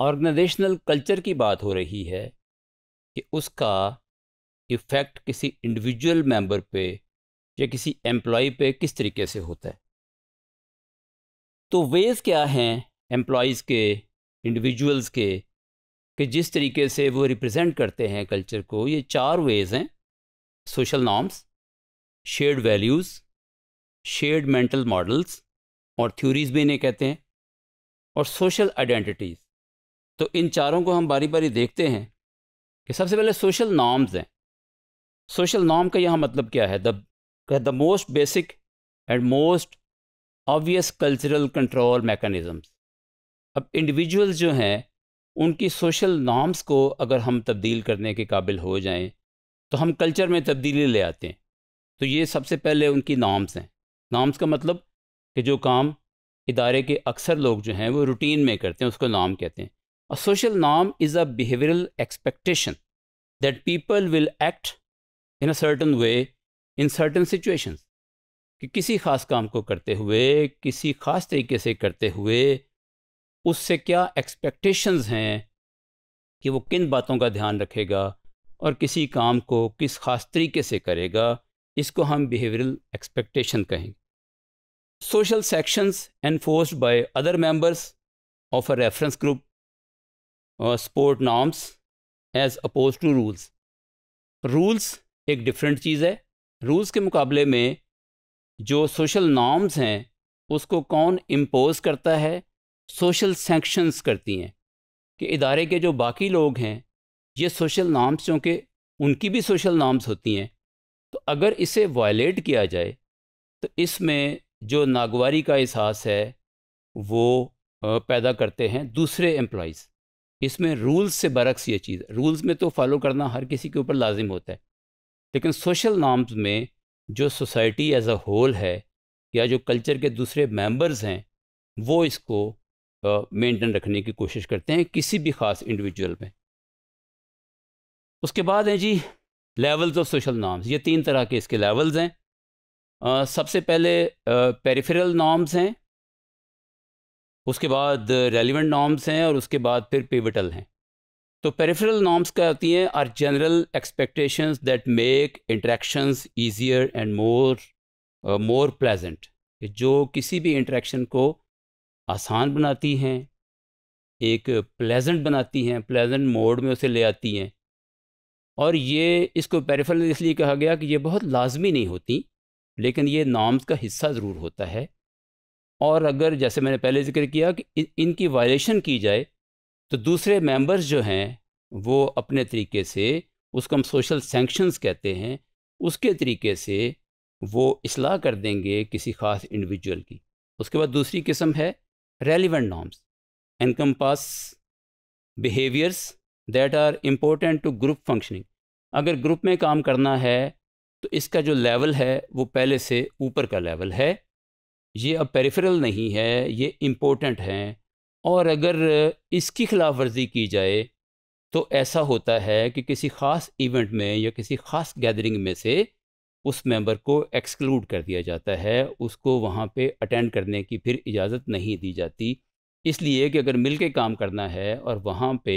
Organisational culture की बात हो रही है कि उसका इफ़ेक्ट किसी इंडिविजुअल मेंबर पे या किसी एम्प्लॉय पे किस तरीके से होता है तो वेज क्या हैं एम्प्लॉयज़ के इंडिविजुअल्स के कि जिस तरीके से वो रिप्रेजेंट करते हैं कल्चर को ये चार वेज हैं social norms shared values shared mental models और थ्योरीज भी इन्हें कहते हैं और सोशल आइडेंटिटीज़ तो इन चारों को हम बारी बारी देखते हैं कि सबसे पहले सोशल नॉर्म्स हैं सोशल नॉर्म का यहाँ मतलब क्या है the most basic and most obvious cultural control mechanisms अब इंडिविजुअल्स जो हैं उनकी सोशल नॉर्म्स को अगर हम तब्दील करने के काबिल हो जाएं तो हम कल्चर में तब्दीली ले आते हैं तो ये सबसे पहले उनकी नॉर्म्स हैं नॉर्म्स का मतलब कि जो काम इदारे के अक्सर लोग जो हैं वो रूटीन में करते हैं उसको नॉर्म कहते हैं A social norm is a behavioral expectation that people will act in a certain way in certain situations. कि किसी खास काम को करते हुए किसी खास तरीके से करते हुए उससे क्या एक्सपेक्टेशंस हैं कि वो किन बातों का ध्यान रखेगा और किसी काम को किस खास तरीके से करेगा इसको हम बिहेवियरल एक्सपेक्टेशन कहेंगे social sections enforced by other members of a reference group support norms as opposed to rules rules एक डिफरेंट चीज़ है रूल्स के मुकाबले में जो सोशल नॉर्म्स हैं उसको कौन इम्पोज करता है सोशल सेंक्शंस करती हैं कि इदारे के जो बाकी लोग हैं ये सोशल नॉर्म्स चूँकि उनकी भी सोशल नॉर्म्स होती हैं तो अगर इसे वायलेट किया जाए तो इसमें जो नागवारी का एहसास है वो पैदा करते हैं दूसरे एम्प्लॉज़ इसमें रूल्स से बरक्स ये चीज़ है रूल्स में तो फॉलो करना हर किसी के ऊपर लाजिम होता है लेकिन सोशल नॉर्म्स में जो सोसाइटी एज अ होल है या जो कल्चर के दूसरे मेंबर्स हैं वो इसको मेंटेन uh, रखने की कोशिश करते हैं किसी भी ख़ास इंडिविजुअल में उसके बाद हैं जी लेवल्स ऑफ सोशल नॉर्म्स ये तीन तरह के इसके लेवल्स हैं uh, सबसे पहले पेरिफेरल uh, नॉर्म्स हैं उसके बाद रेलिवेंट नॉर्म्स हैं और उसके बाद फिर पेविटल हैं तो पेरिफेरल नॉर्म्स क्या होती हैं are general expectations that make interactions easier and more more pleasant जो किसी भी इंट्रैक्शन को आसान बनाती हैं एक प्लेजेंट बनाती हैं प्लेजेंट मोड में उसे ले आती हैं और ये इसको पेरिफेरल इसलिए कहा गया कि ये बहुत लाजमी नहीं होती लेकिन ये नॉर्म्स का हिस्सा ज़रूर होता है और अगर जैसे मैंने पहले जिक्र किया कि इनकी वायलेशन की जाए तो दूसरे मेंबर्स जो हैं वो अपने तरीके से उसको हम सोशल सेंक्शंस कहते हैं उसके तरीके से वो असलाह कर देंगे किसी ख़ास इंडिविजुअल की उसके बाद दूसरी किस्म है relevant norms encompass behaviours that are important to group functioning अगर ग्रुप में काम करना है तो इसका जो लेवल है वो पहले से ऊपर का लेवल है ये अब पेरिफेरल नहीं है ये इम्पोर्टेंट हैं और अगर इसकी खिलाफ वर्जी की जाए तो ऐसा होता है कि किसी ख़ास इवेंट में या किसी ख़ास गैदरिंग में से उस मेंबर को एक्सक्लूड कर दिया जाता है उसको वहाँ पे अटेंड करने की फिर इजाज़त नहीं दी जाती इसलिए कि अगर मिल के काम करना है और वहाँ पे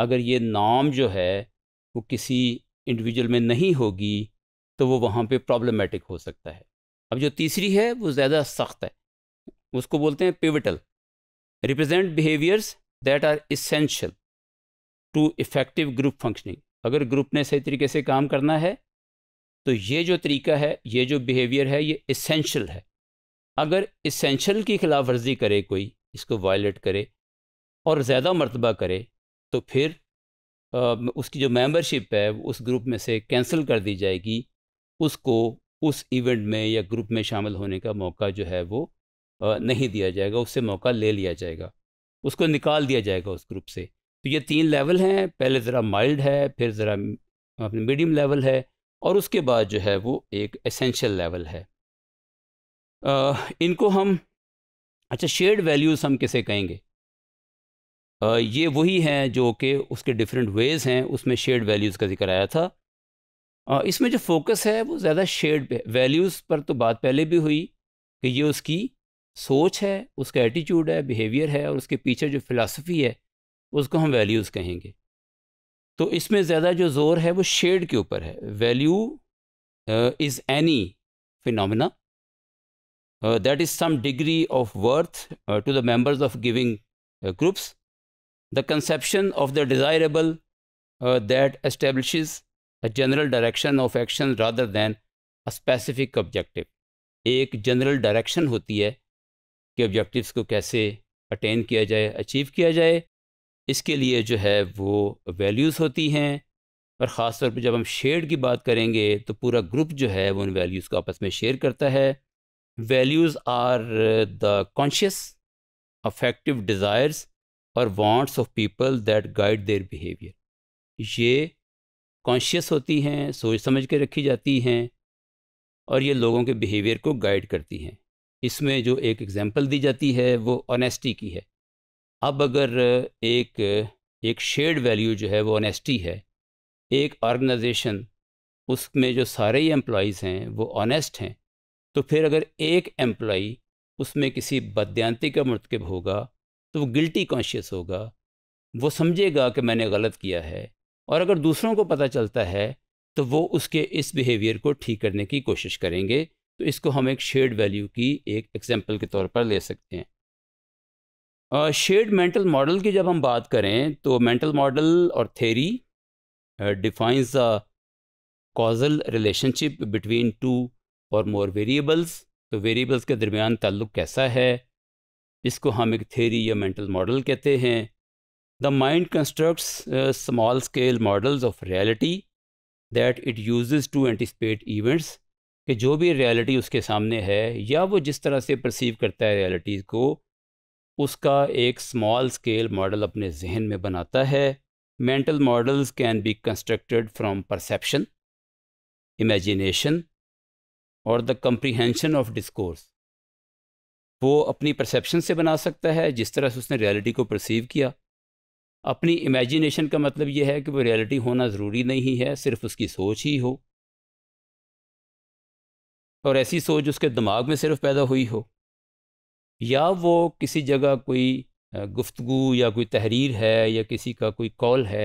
अगर ये नाम जो है वो किसी इंडिविजुअल में नहीं होगी तो वो वहाँ पे प्रॉब्लमेटिक हो सकता है अब जो तीसरी है वो ज़्यादा सख्त है उसको बोलते हैं pivotal represent behaviours that are essential to effective group functioning अगर ग्रुप ने सही तरीके से काम करना है तो ये जो तरीका है ये जो बिहेवियर है ये इसेंशियल है अगर इसेंशियल की खिलाफ वर्जी करे कोई इसको वायलेट करे और ज़्यादा मरतबा करे तो फिर आ, उसकी जो मेंबरशिप है उस ग्रुप में से कैंसिल कर दी जाएगी उसको उस इवेंट में या ग्रुप में शामिल होने का मौका जो है वो नहीं दिया जाएगा उससे मौका ले लिया जाएगा उसको निकाल दिया जाएगा उस ग्रुप से तो ये तीन लेवल हैं पहले ज़रा माइल्ड है फिर ज़रा अपने मीडियम लेवल है और उसके बाद जो है वो एक एसेंशियल लेवल है आ, इनको हम अच्छा शेयर्ड वैल्यूज़ हम किसे कहेंगे आ, ये वही हैं जो कि उसके डिफरेंट वेज़ हैं उसमें शेयर्ड वैल्यूज़ का जिक्र आया था इसमें जो फोकस है वो ज़्यादा शेड पे वैल्यूज़ पर तो बात पहले भी हुई कि ये उसकी सोच है उसका एटीट्यूड है बिहेवियर है और उसके पीछे जो फ़िलासफ़ी है उसको हम वैल्यूज़ कहेंगे तो इसमें ज़्यादा जो जोर है वो शेड के ऊपर है value is any phenomena that is some degree of worth to the members of giving groups the conception of the desirable that establish a general direction of action rather than a specific objective एक general direction होती है कि objectives को कैसे attain किया जाए achieve किया जाए इसके लिए जो है वो वैल्यूज़ होती हैं और ख़ास तौर पर जब हम शेयर की बात करेंगे तो पूरा ग्रुप जो है वो उन वैल्यूज़ को आपस में शेयर करता है values are the conscious affective desires और wants of people that guide their behaviour ये कॉन्शियस होती हैं सोच समझ के रखी जाती हैं और ये लोगों के बिहेवियर को गाइड करती हैं इसमें जो एक एग्ज़ाम्पल दी जाती है वो ऑनेस्टी की है अब अगर एक एक शेड वैल्यू जो है वो ऑनेस्टी है एक ऑर्गेनाइजेशन उसमें जो सारे ही एम्प्लॉज़ हैं वो ऑनेस्ट हैं तो फिर अगर एक एम्प्लॉ उसमें किसी बदयांती का मरतकब होगा तो वो गिल्टी कॉन्शियस होगा वो समझेगा कि मैंने गलत किया है और अगर दूसरों को पता चलता है तो वो उसके इस बिहेवियर को ठीक करने की कोशिश करेंगे तो इसको हम एक शेड वैल्यू की एक एग्जांपल के तौर पर ले सकते हैं शेड मेंटल मॉडल की जब हम बात करें तो मेंटल मॉडल और theory defines the causal relationship between two और मोर वेरिएबल्स तो वेरिएबल्स के दरमियान ताल्लुक़ कैसा है इसको हम एक थेरी या मेंटल मॉडल कहते हैं the mind constructs small scale models of reality that it use to anticipate events कि जो भी रियलिटी उसके सामने है या वो जिस तरह से परसीव करता है रियलिटी को उसका एक स्मॉल स्केल मॉडल अपने जहन में बनाता है mental models can be constructed from perception imagination और द कंप्रीहेंशन ऑफ डिस्कोर्स वो अपनी परसेप्शन से बना सकता है जिस तरह से उसने रियलिटी को परसीव किया अपनी इमेजिनेशन का मतलब यह है कि वो रियलिटी होना ज़रूरी नहीं है सिर्फ उसकी सोच ही हो और ऐसी सोच उसके दिमाग में सिर्फ पैदा हुई हो या वो किसी जगह कोई गुफ्तु या कोई तहरीर है या किसी का कोई कॉल है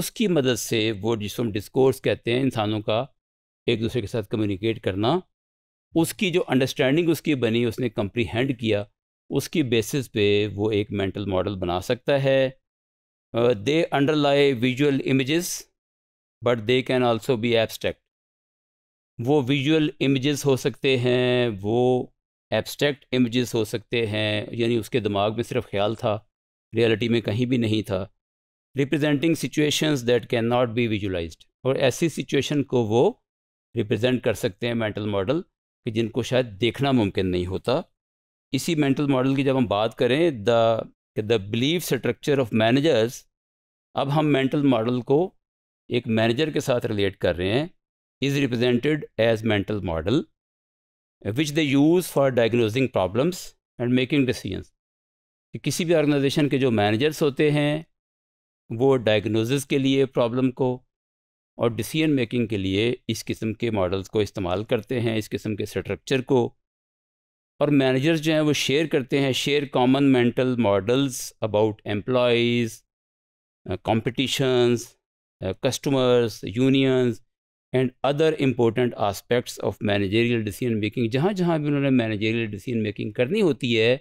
उसकी मदद से वो जिसको हम डिस्कोर्स कहते हैं इंसानों का एक दूसरे के साथ कम्युनिकेट करना उसकी जो अंडरस्टैंडिंग उसकी बनी उसने कम्प्रीहेंड किया उसकी बेसिस पे वो एक मेंटल मॉडल बना सकता है they uh, under underlie visual images, but they can also be abstract वो विजुअल images हो सकते हैं वो abstract images हो सकते हैं यानी उसके दिमाग में सिर्फ ख्याल था रियलिटी में कहीं भी नहीं था representing situations that can not be visualize और ऐसी सिचुएशन को वो रिप्रेजेंट कर सकते हैं मेंटल मॉडल कि जिनको शायद देखना मुमकिन नहीं होता इसी मेंटल मॉडल की जब हम बात करें द कि the belief structure of managers अब हम मेंटल मॉडल को एक मैनेजर के साथ रिलेट कर रहे हैं is represented as mental model which they use for diagnosing problems and making decisions कि किसी भी ऑर्गेनाइजेशन के जो मैनेजर्स होते हैं वो डायग्नोसिस के लिए प्रॉब्लम को और डिसीजन मेकिंग के लिए इस किस्म के मॉडल्स को इस्तेमाल करते हैं इस किस्म के स्ट्रक्चर को और मैनेजर्स जो हैं वो शेयर करते हैं share common mental models about employees competitions customers unions and other important aspects of managerial decision making जहाँ जहाँ भी उन्होंने मैनेजरियल डिसीजन मेकिंग करनी होती है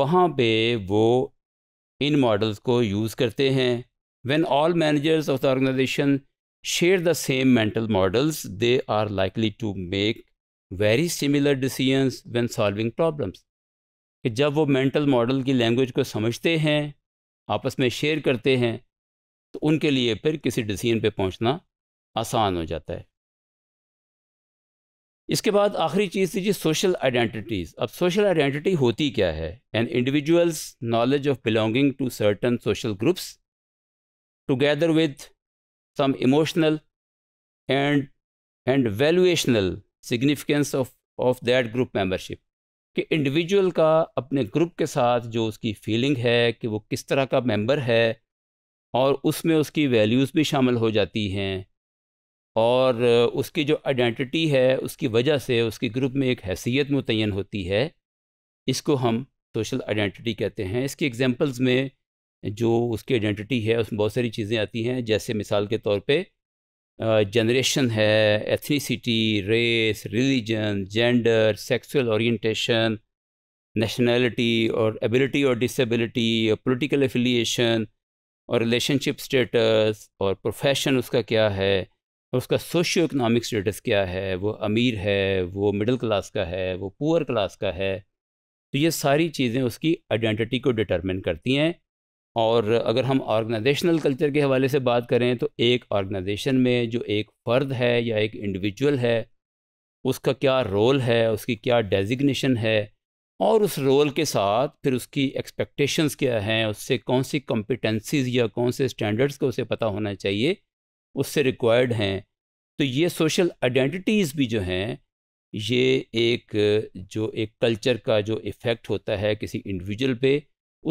वहाँ पे वो इन मॉडल्स को यूज़ करते हैं when all managers of the organization share the same mental models they are likely to make very similar decisions when solving problems कि जब वो मेंटल मॉडल की लैंग्वेज को समझते हैं आपस में शेयर करते हैं तो उनके लिए फिर किसी डिसीजन पे पहुंचना आसान हो जाता है इसके बाद आखिरी चीज़ थी जी सोशल आइडेंटिटीज़ अब सोशल आइडेंटिटी होती क्या है an individual's knowledge of belonging to certain social groups together with some emotional and and valuational significance of of that group membership कि इंडिविजुअल का अपने ग्रुप के साथ जो उसकी फीलिंग है कि वो किस तरह का मेंबर है और उसमें उसकी वैल्यूज़ भी शामिल हो जाती हैं और उसकी जो आइडेंटिटी है उसकी वजह से उसकी ग्रुप में एक हैसियत मुतन होती है इसको हम सोशल आइडेंटिटी कहते हैं इसकी एग्जांपल्स में जो उसकी आइडेंटिटी है उसमें बहुत सारी चीज़ें आती हैं जैसे मिसाल के तौर पर जनरेशन है ethnicity race religion gender sexual orientation nationality और एबिलिटी और डिसेबिलिटी और पॉलिटिकल एफिलिएशन और रिलेशनशिप स्टेटस और प्रोफेशन उसका क्या है उसका सोशियो इकनॉमिक स्टेटस क्या है वो अमीर है वो मिडिल क्लास का है वो पुअर क्लास का है तो ये सारी चीज़ें उसकी आइडेंटिटी को डिटरमिन करती हैं और अगर हम ऑर्गेनाइजेशनल कल्चर के हवाले से बात करें तो एक ऑर्गेनाइजेशन में जो एक फ़र्द है या एक इंडिविजुअल है उसका क्या रोल है उसकी क्या डेजिग्नेशन है और उस रोल के साथ फिर उसकी एक्सपेक्टेशंस क्या हैं उससे कौन सी कॉम्पिटेंसीज या कौन से स्टैंडर्ड्स को उसे पता होना चाहिए उससे रिक्वायर्ड हैं तो ये सोशल आइडेंटिटीज़ भी जो हैं ये एक जो एक कल्चर का जो इफ़ेक्ट होता है किसी इंडिविजुअल पे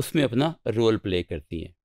उसमें अपना रोल प्ले करती हैं